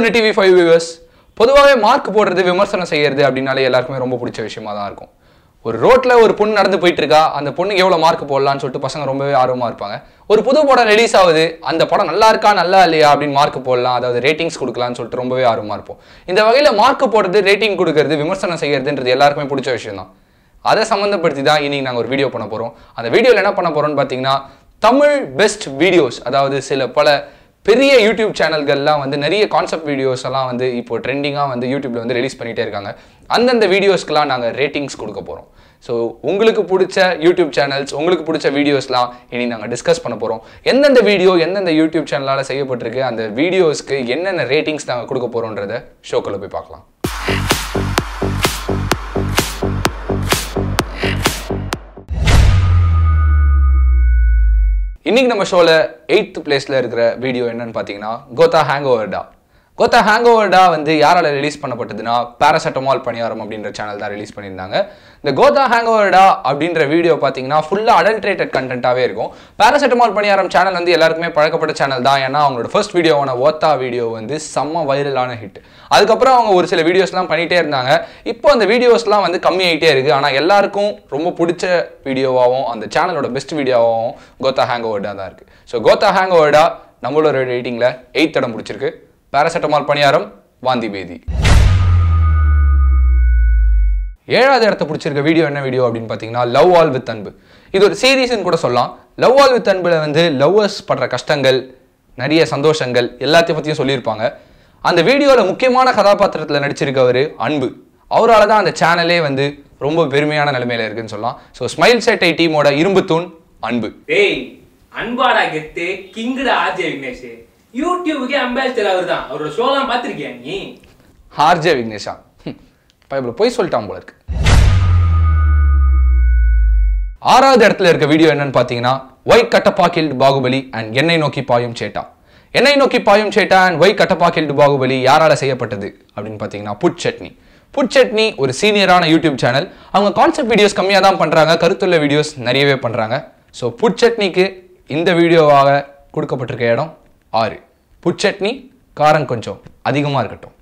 ஒன்று TV five viewers பொதுவாகவே mark போடுறது விமர்சனம் செய்யறது அப்படின்னாலே எல்லாருக்குமே ரொம்ப பிடிச்ச விஷயமா தான் இருக்கும் ஒரு ரோட்டில் ஒரு பொண்ணு நடந்து போயிட்டு இருக்கா அந்த பொண்ணுக்கு எவ்வளோ மார்க் போடலான்னு சொல்லிட்டு பசங்க ரொம்பவே ஆர்வமாக இருப்பாங்க ஒரு புது படம் ரிலீஸ் ஆகுது அந்த படம் நல்லா இருக்கா நல்லா இல்லையா அப்படின்னு மார்க் போடலாம் அதாவது ரேட்டிங்ஸ் கொடுக்கலாம்னு சொல்லிட்டு ரொம்பவே ஆர்வமாக இருப்போம் இந்த வகையில் மார்க் போடுறது ரேட்டிங் கொடுக்கறது விமர்சனம் செய்யறதுன்றது எல்லாருக்குமே பிடிச்ச விஷயம் தான் அதை சம்மந்தப்படுத்தி தான் இன்றைக்கி நாங்கள் ஒரு வீடியோ பண்ண போகிறோம் அந்த வீடியோவில் என்ன பண்ண போகிறோம்னு பார்த்தீங்கன்னா தமிழ் பெஸ்ட் வீடியோஸ் அதாவது சில பல பெரிய யூடியூப் சேனல்கள்லாம் வந்து நிறைய கான்செப்ட் வீடியோஸ் எல்லாம் வந்து இப்போ ட்ரெண்டிங்காக வந்து யூடியூப்பில் வந்து ரிலீஸ் பண்ணிகிட்டே இருக்காங்க அந்தந்த வீடியோஸ்க்குலாம் நாங்கள் ரேட்டிங்ஸ் கொடுக்க போகிறோம் ஸோ உங்களுக்கு பிடிச்ச யூடியூப் சேனல்ஸ் உங்களுக்கு பிடிச்ச வீடியோஸ்லாம் இனி நாங்கள் டிஸ்கஸ் பண்ண போகிறோம் எந்தெந்த வீடியோ எந்தெந்த யூடியூப் சேனலால் செய்யப்பட்டிருக்கு அந்த வீடியோஸ்க்கு என்னென்ன ரேட்டிங்ஸ் நாங்கள் கொடுக்க போகிறோன்றத ஷோக்கில் போய் பார்க்கலாம் இன்னைக்கு நம்ம ஷோவில் எயித்து பிளேஸில் இருக்கிற வீடியோ என்னன்னு பார்த்தீங்கன்னா கோதா ஹேங் ஓவர்டா கொத்த ஹேங்கோவர்டா வந்து யாரால் ரிலீஸ் பண்ணப்பட்டதுன்னா பேராசெட்டமால் பணியாரம் அப்படின்ற சேனல் தான் ரிலீஸ் பண்ணியிருந்தாங்க இந்த கோதா ஹேங்கோவர்டா அப்படின்ற வீடியோ பார்த்தீங்கன்னா ஃபுல்லாக அடல்ட்ரேட்டட் கண்டென்ட்டாகவே இருக்கும் பேராசெட்டமால் பணியாரம் சேனல் வந்து எல்லாருக்குமே பழக்கப்பட்ட சேனல் தான் ஏன்னா அவங்களோட ஃபர்ஸ்ட் வீடியோவான ஓத்தா வீடியோ வந்து செம்ம வைரலான ஹிட் அதுக்கப்புறம் அவங்க ஒரு சில வீடியோஸ்லாம் பண்ணிகிட்டே இருந்தாங்க இப்போ அந்த வீடியோஸ்லாம் வந்து கம்மியாகிட்டே இருக்குது ஆனால் எல்லாருக்கும் ரொம்ப பிடிச்ச வீடியோவாகவும் அந்த சேனலோட பெஸ்ட் வீடியோவாகவும் கோத்தா ஹேங்கோவர்டா தான் இருக்குது ஸோ கோத்தா ஹேங்கோவர்டா நம்மளோட ரேட்டிங்கில் எயித் இடம் பிடிச்சிருக்கு பேராசெட்டமால் பணியாரம் வாந்தி பேதி ஏழாவது இடத்த பிடிச்சிருக்க வீடியோ என்ன வீடியோ அப்படின்னு பார்த்தீங்கன்னா லவ் ஆல் வித் அன்பு இது ஒரு சீரீஸ்ன்னு கூட சொல்லலாம் லவ் ஆல் வித் அன்பில் வந்து லவ்வர்ஸ் படுற கஷ்டங்கள் நிறைய சந்தோஷங்கள் எல்லாத்தையும் பற்றியும் சொல்லியிருப்பாங்க அந்த வீடியோவில் முக்கியமான கதாபாத்திரத்தில் நடிச்சிருக்கவர் அன்பு அவரால் தான் அந்த சேனலே வந்து ரொம்ப பெருமையான நிலைமையில இருக்குன்னு சொல்லலாம் ஸோ ஸ்மைல் செட் ஐ டீமோட இரும்பு தூண் அன்பு அன்பாடா கெத்து கிங்குடா ஆர்ஜே விக்னேஷ் யூடியூபுக்கே அம்பாசிடர் அவர் தான் அவரோட ஷோலாம் பார்த்துருக்கியா நீ ஹார்ஜே விக்னேஷா பயபுல போய் சொல்லிட்டான் போல இருக்கு ஆறாவது இடத்துல இருக்க வீடியோ என்னன்னு பார்த்தீங்கன்னா why Kattappa killed Baahubali and Ennai Nokki Paayum Chetta Ennai Nokki Paayum Chetta and why Kattappa killed Baahubali யாரால் செய்யப்பட்டது அப்படின்னு பார்த்தீங்கன்னா புட் சட்னி புட் சட்னி ஒரு சீனியரான யூடியூப் சேனல் அவங்க கான்செப்ட் வீடியோஸ் கம்மியாக தான் பண்ணுறாங்க கருத்துள்ள வீடியோஸ் நிறையவே பண்ணுறாங்க ஸோ புட் சட்னிக்கு இந்த வீடியோவாக கொடுக்கப்பட்டிருக்க இடம் ஆறு புட்சட்னி காரம் கொஞ்சம் அதிகமாக இருக்கட்டும்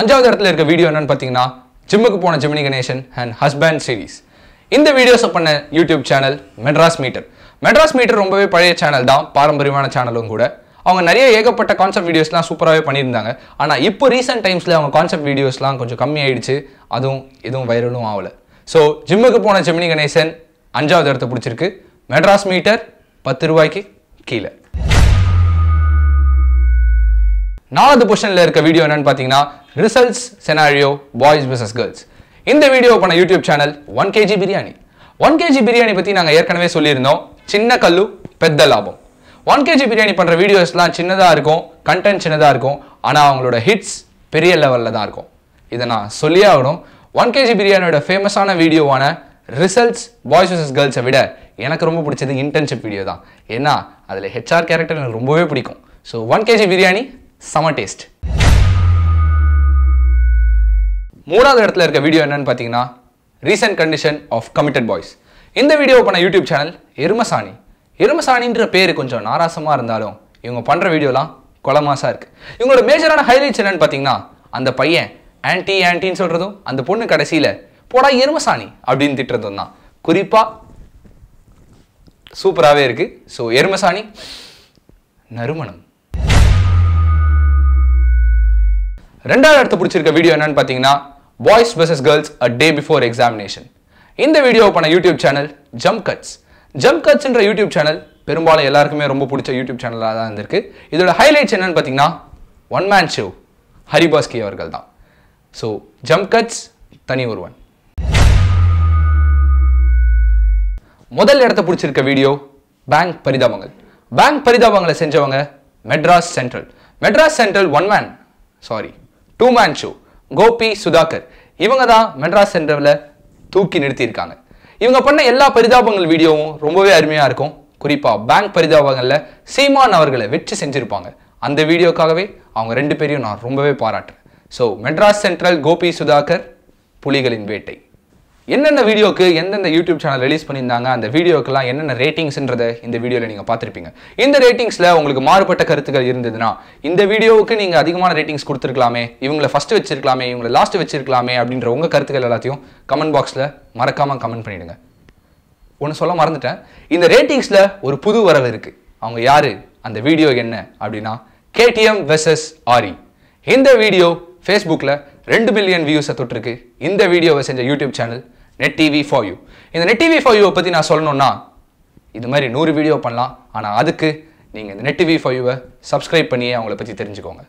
அஞ்சாவது இடத்துல இருக்க வீடியோ என்னன்னு பார்த்தீங்கன்னா ஜிம்முக்கு போன Gemini Ganesan and husband series இந்த வீடியோஸை பண்ண YouTube channel Madras Meter Madras Meter ரொம்பவே பழைய சேனல் தான் பாரம்பரியமான சேனலும் கூட அவங்க நிறைய ஏகப்பட்ட கான்செப்ட் வீடியோஸ்லாம் சூப்பராகவே பண்ணியிருந்தாங்க ஆனால் இப்போ ரீசெண்ட் டைம்ஸில் அவங்க கான்செப்ட் வீடியோஸ்லாம் கொஞ்சம் கம்மியாயிடுச்சு அதுவும் எதுவும் வைரலும் ஆகலை ஸோ ஜிம்முக்கு போன ஜெமினி கணேசன் அஞ்சாவது இடத்த பிடிச்சிருக்கு மெட்ராஸ் மீட்டர் பத்து ரூபாய்க்கு கீழே நாலாவது பொசிஷனில் இருக்க வீடியோ என்னன்னு பார்த்தீங்கன்னா results scenario boys versus girls இந்த வீடியோ பண்ண YouTube channel one KG biryani one KG biryani பற்றி நாங்கள் ஏற்கனவே சொல்லியிருந்தோம் சின்ன கல்லு பெத்த லாபம் ஒன் கேஜி பிரியாணி பண்ணுற வீடியோஸ்லாம் சின்னதாக இருக்கும் கண்டென்ட் சின்னதாக இருக்கும் ஆனால் அவங்களோட ஹிட்ஸ் பெரிய லெவலில் தான் இருக்கும் இதை நான் சொல்லியே ஆகணும் ஒன் கேஜி பிரியாணியோட ஃபேமஸான வீடியோவான ரிசல்ட்ஸ் பாய்ஸ் வர்சஸ் கேர்ள்ஸை விட எனக்கு ரொம்ப பிடிச்சது இன்டர்ன்ஷிப் வீடியோ தான் ஏன்னா அதில் ஹெச்ஆர் கேரக்டர் எனக்கு ரொம்பவே பிடிக்கும் ஸோ ஒன் கேஜி பிரியாணி சம டேஸ்ட் மூணாவது இடத்துல இருக்க வீடியோ என்னன்னு பார்த்தீங்கன்னா recent condition of committed boys இந்த வீடியோ பண்ண யூடியூப் சேனல் எருமசாணி எருமசாணின்ற பேர் கொஞ்சம் நாராசமாக இருந்தாலும் இவங்க பண்ணுற வீடியோலாம் குளமாசாக இருக்குது இவங்களோட மேஜரான ஹைலைட்ஸ் என்னென்னு பார்த்தீங்கன்னா அந்த பையன் ஆன்டி ஆன்டின்னு சொல்கிறதும் அந்த பொண்ணு கடைசியில் போடா எருமசாணி அப்படின்னு திட்டுறதும் தான் குறிப்பாக சூப்பராகவே இருக்கு ஸோ எருமசாணி நறுமணம் ரெண்டாவது இடத்து பிடிச்சிருக்க வீடியோ என்னன்னு பார்த்தீங்கன்னா boys versus girls a day before examination இந்த வீடியோ பண்ண YouTube channel jump cuts jump கட்ஸ்ன்ற யூடியூப் சேனல் பெரும்பாலும் எல்லாருக்குமே ரொம்ப பிடிச்ச யூடியூப் சேனலாக தான் இருந்திருக்கு இதோட ஹைலைட்ஸ் என்னன்னு பார்த்தீங்கன்னா ஒன் மேன் ஷோ ஹரிபாஸ்கி அவர்கள் தான் ஸோ ஜம்ப் கட்ஸ் தனி ஒருவன் முதல் இடத்தை பிடிச்சிருக்க வீடியோ பேங்க் பரிதாபங்கள் பேங்க் பரிதாபங்களை செஞ்சவங்க Madras Central Madras Central one man sorry two man show Gopi Sudhakar இவங்க தான் மெட்ராஸ் சென்ட்ரலில் தூக்கி நிறுத்தியிருக்காங்க இவங்க பண்ண எல்லா பரிதாபங்கள் வீடியோவும் ரொம்பவே அருமையாக இருக்கும் குறிப்பாக பேங்க் பரிதாபங்களில் சீமான் அவர்களை வெற்றி செஞ்சுருப்பாங்க அந்த வீடியோக்காகவே அவங்க ரெண்டு பேரையும் நான் ரொம்பவே பாராட்டுறேன் ஸோ மெட்ராஸ் சென்ட்ரல் கோபி சுதாகர் புலிகளின் வேட்டை என்னென்ன வீடியோக்கு எந்தெந்த யூடியூப் சேனல் ரிலீஸ் பண்ணியிருந்தாங்க அந்த வீடியோக்கெல்லாம் என்னென்ன ரேட்டிங்ஸ்ன்றதை இந்த வீடியோவில் நீங்கள் பார்த்துருப்பீங்க இந்த ரேட்டிங்ஸில் உங்களுக்கு மாறுபட்ட கருத்துக்கள் இருந்ததுன்னா இந்த வீடியோவுக்கு நீங்கள் அதிகமான ரேட்டிங்ஸ் கொடுத்துருக்கலாமே இவங்களை ஃபஸ்ட்டு வச்சிருக்கலாமே இவங்களை லாஸ்ட் வச்சிருக்கலாமே அப்படின்ற உங்கள் கருத்துக்கள் எல்லாத்தையும் கமெண்ட் பாக்ஸில் மறக்காமல் கமெண்ட் பண்ணிவிடுங்க ஒன்று சொல்ல மறந்துட்டேன் இந்த ரேட்டிங்ஸில் ஒரு புது வரவு இருக்குது அவங்க யார் அந்த வீடியோ என்ன அப்படின்னா கேடிஎம் வெர்சஸ் ஆரி இந்த வீடியோ ஃபேஸ்புக்கில் ரெண்டு மில்லியன் வியூஸை தொட்டிருக்கு இந்த வீடியோவை செஞ்ச YouTube channel net TV for you இந்த நெட் டிவி ஃபார் யூவை பற்றி நான் சொல்லணும்னா இது மாதிரி நூறு வீடியோ பண்ணலாம் ஆனால் அதுக்கு நீங்கள் இந்த நெட் டிவி ஃபார் யூவை சப்ஸ்கிரைப் பண்ணியே அவங்கள பற்றி தெரிஞ்சுக்கோங்க